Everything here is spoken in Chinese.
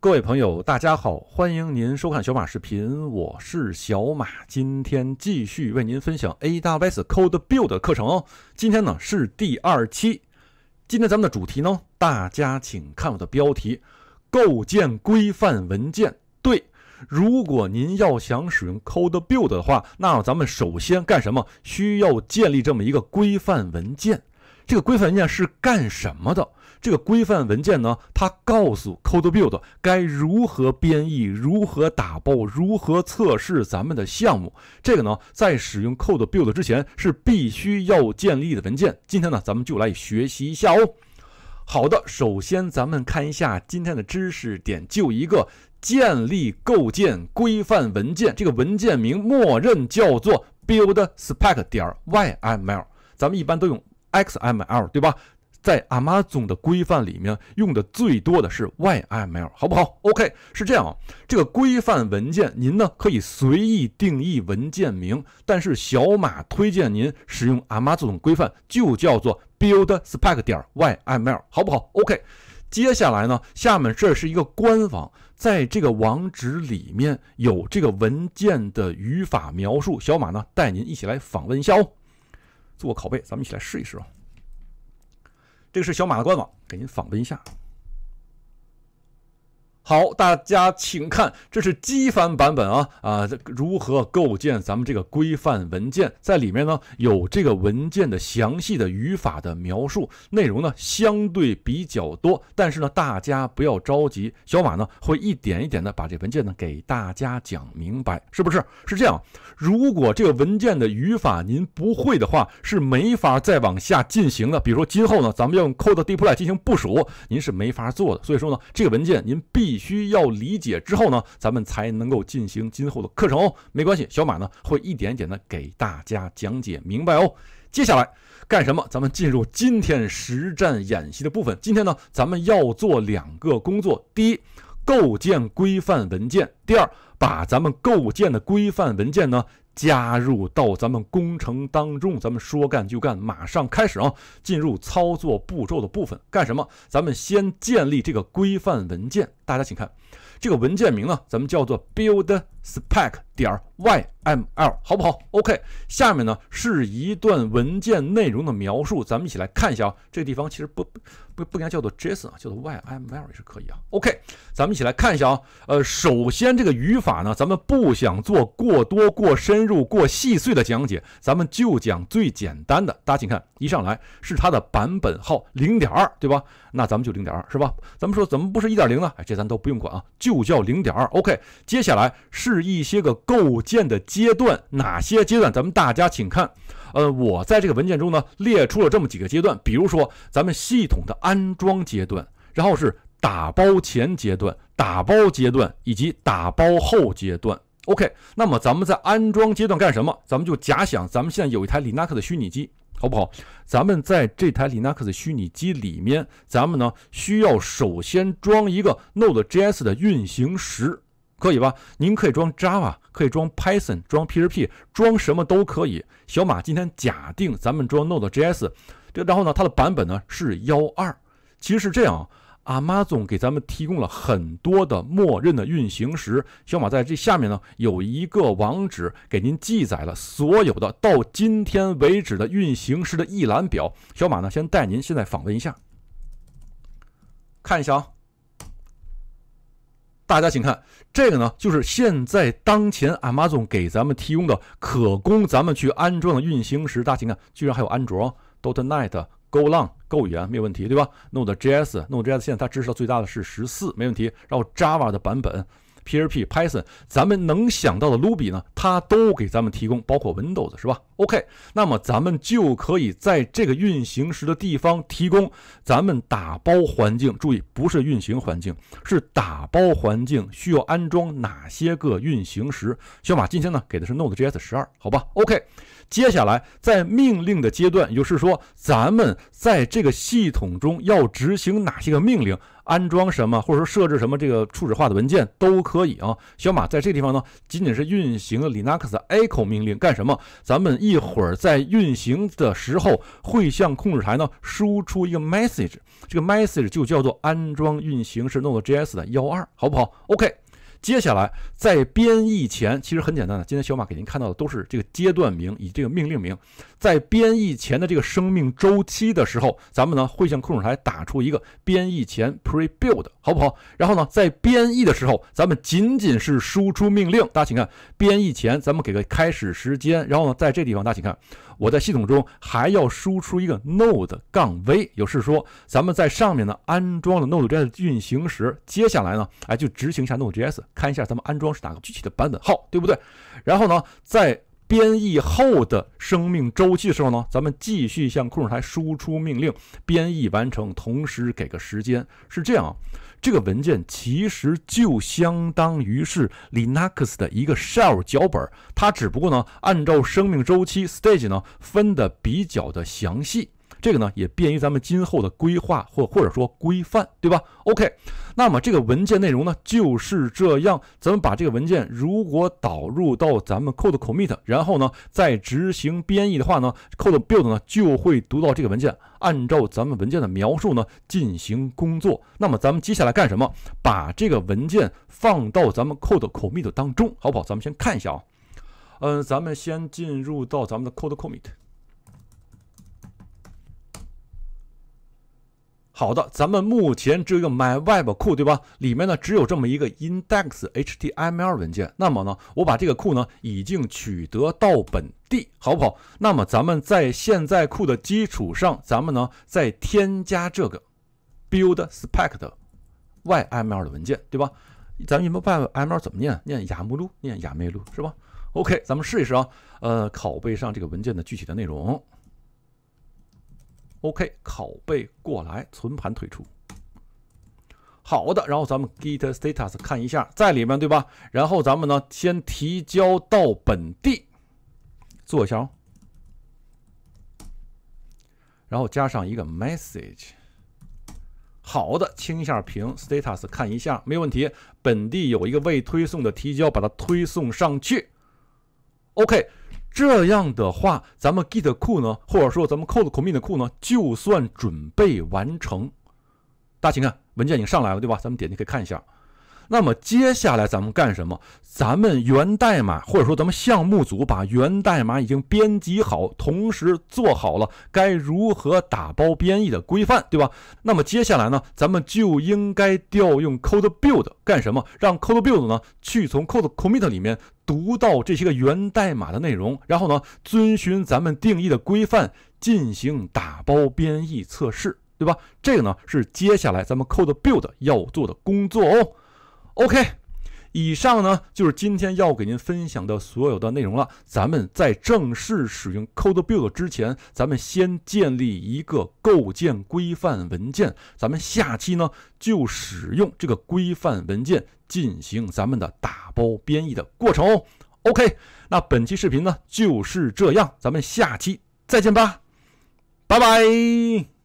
各位朋友，大家好，欢迎您收看小马视频，我是小马，今天继续为您分享 AWS Code Build 课程。哦。今天呢是第二期，今天咱们的主题呢，大家请看我的标题：构建规范文件。对，如果您要想使用 Code Build 的话，那咱们首先干什么？需要建立这么一个规范文件。这个规范文件是干什么的？这个规范文件呢，它告诉 Code Build 该如何编译、如何打包、如何测试咱们的项目。这个呢，在使用 Code Build 之前是必须要建立的文件。今天呢，咱们就来学习一下哦。好的，首先咱们看一下今天的知识点，就一个建立构建规范文件。这个文件名默认叫做 Build Spec 点 YML，咱们一般都用 XML，对吧？在 Amazon 的规范里面用的最多的是 y m l 好不好？OK，是这样啊，这个规范文件您呢可以随意定义文件名，但是小马推荐您使用 Amazon 规范，就叫做 buildspec 点 y m l 好不好？OK，接下来呢，下面这是一个官网，在这个网址里面有这个文件的语法描述，小马呢带您一起来访问一下哦，做个拷贝，咱们一起来试一试哦。这个是小马的官网，给您访问一下。好，大家请看，这是机翻版本啊啊！如何构建咱们这个规范文件？在里面呢有这个文件的详细的语法的描述，内容呢相对比较多。但是呢，大家不要着急，小马呢会一点一点的把这文件呢给大家讲明白，是不是？是这样。如果这个文件的语法您不会的话，是没法再往下进行的。比如说今后呢，咱们要用 Code Deploy 进行部署，您是没法做的。所以说呢，这个文件您必。需要理解之后呢，咱们才能够进行今后的课程哦。没关系，小马呢会一点点的给大家讲解明白哦。接下来干什么？咱们进入今天实战演习的部分。今天呢，咱们要做两个工作：第一，构建规范文件；第二，把咱们构建的规范文件呢。加入到咱们工程当中，咱们说干就干，马上开始啊！进入操作步骤的部分，干什么？咱们先建立这个规范文件。大家请看，这个文件名呢，咱们叫做 Build Spec。点儿 yml 好不好？OK，下面呢是一段文件内容的描述，咱们一起来看一下啊。这个地方其实不不不应该叫做 JSON 啊，叫做 YAML 是可以啊。OK，咱们一起来看一下啊。呃，首先这个语法呢，咱们不想做过多、过深入、过细碎的讲解，咱们就讲最简单的。大家请看，一上来是它的版本号零点二，对吧？那咱们就零点二，是吧？咱们说怎么不是一点零呢？哎，这咱都不用管啊，就叫零点二。OK，接下来是一些个。构建的阶段哪些阶段？咱们大家请看，呃，我在这个文件中呢列出了这么几个阶段，比如说咱们系统的安装阶段，然后是打包前阶段、打包阶段以及打包后阶段。OK，那么咱们在安装阶段干什么？咱们就假想咱们现在有一台 Linux 的虚拟机，好不好？咱们在这台 Linux 虚拟机里面，咱们呢需要首先装一个 Node.js 的运行时。可以吧？您可以装 Java，可以装 Python，装 PHP，装什么都可以。小马今天假定咱们装 Node.js，这然后呢，它的版本呢是幺二。其实是这样，Amazon 给咱们提供了很多的默认的运行时。小马在这下面呢有一个网址，给您记载了所有的到今天为止的运行时的一览表。小马呢先带您现在访问一下，看一下啊。大家请看，这个呢，就是现在当前 Amazon 给咱们提供的可供咱们去安装的运行时。大家请看，居然还有安卓、.dotnet、g o l o n g Go 语言没有问题，对吧？Node.js、Node.js 现在它支持最大的是十四，没问题。然后 Java 的版本、PHP、Python，咱们能想到的 Ruby 呢，它都给咱们提供，包括 Windows，是吧？OK，那么咱们就可以在这个运行时的地方提供咱们打包环境。注意，不是运行环境，是打包环境。需要安装哪些个运行时？小马今天呢给的是 Node.js 十二，好吧？OK，接下来在命令的阶段，也就是说，咱们在这个系统中要执行哪些个命令？安装什么，或者说设置什么这个初始化的文件都可以啊。小马在这地方呢，仅仅是运行 Linux echo 命令干什么？咱们一。一会儿在运行的时候，会向控制台呢输出一个 message，这个 message 就叫做安装运行是 node.js 的幺二，好不好？OK。接下来在编译前其实很简单的，今天小马给您看到的都是这个阶段名，以及这个命令名，在编译前的这个生命周期的时候，咱们呢会向控制台打出一个编译前 pre build，好不好？然后呢，在编译的时候，咱们仅仅是输出命令，大家请看，编译前咱们给个开始时间，然后呢，在这地方大家请看，我在系统中还要输出一个 node 杠 v，有事说，咱们在上面呢安装了 node js 运行时，接下来呢，哎，就执行一下 node js。看一下咱们安装是哪个具体的版本号，对不对？然后呢，在编译后的生命周期的时候呢，咱们继续向控制台输出命令，编译完成，同时给个时间。是这样，啊，这个文件其实就相当于是 Linux 的一个 Shell 脚本，它只不过呢，按照生命周期 Stage 呢分的比较的详细。这个呢也便于咱们今后的规划或或者说规范，对吧？OK，那么这个文件内容呢就是这样。咱们把这个文件如果导入到咱们 Code Commit，然后呢再执行编译的话呢，Code Build 呢就会读到这个文件，按照咱们文件的描述呢进行工作。那么咱们接下来干什么？把这个文件放到咱们 Code Commit 当中，好不好？咱们先看一下啊。嗯，咱们先进入到咱们的 Code Commit。好的，咱们目前这个 my web 库对吧？里面呢只有这么一个 index.html 文件。那么呢，我把这个库呢已经取得到本地，好不好？那么咱们在现在库的基础上，咱们呢再添加这个 build spec.yml 的文件，对吧？咱们这个 yml 怎么念？念雅目录，念雅梅路是吧？OK，咱们试一试啊。呃，拷贝上这个文件的具体的内容。OK，拷贝过来，存盘退出。好的，然后咱们 git status 看一下，在里面对吧？然后咱们呢，先提交到本地，做一下。然后加上一个 message。好的，清一下屏，status 看一下，没问题。本地有一个未推送的提交，把它推送上去。OK。这样的话，咱们 Git 库呢，或者说咱们 CodeCommit 的库呢，就算准备完成。大家请看，文件已经上来了，对吧？咱们点击可以看一下。那么接下来咱们干什么？咱们源代码或者说咱们项目组把源代码已经编辑好，同时做好了该如何打包编译的规范，对吧？那么接下来呢，咱们就应该调用 Code Build 干什么？让 Code Build 呢去从 Code Commit 里面读到这些个源代码的内容，然后呢遵循咱们定义的规范进行打包编译测试，对吧？这个呢是接下来咱们 Code Build 要做的工作哦。OK，以上呢就是今天要给您分享的所有的内容了。咱们在正式使用 Code Build 之前，咱们先建立一个构建规范文件。咱们下期呢就使用这个规范文件进行咱们的打包编译的过程。OK，那本期视频呢就是这样，咱们下期再见吧，拜拜。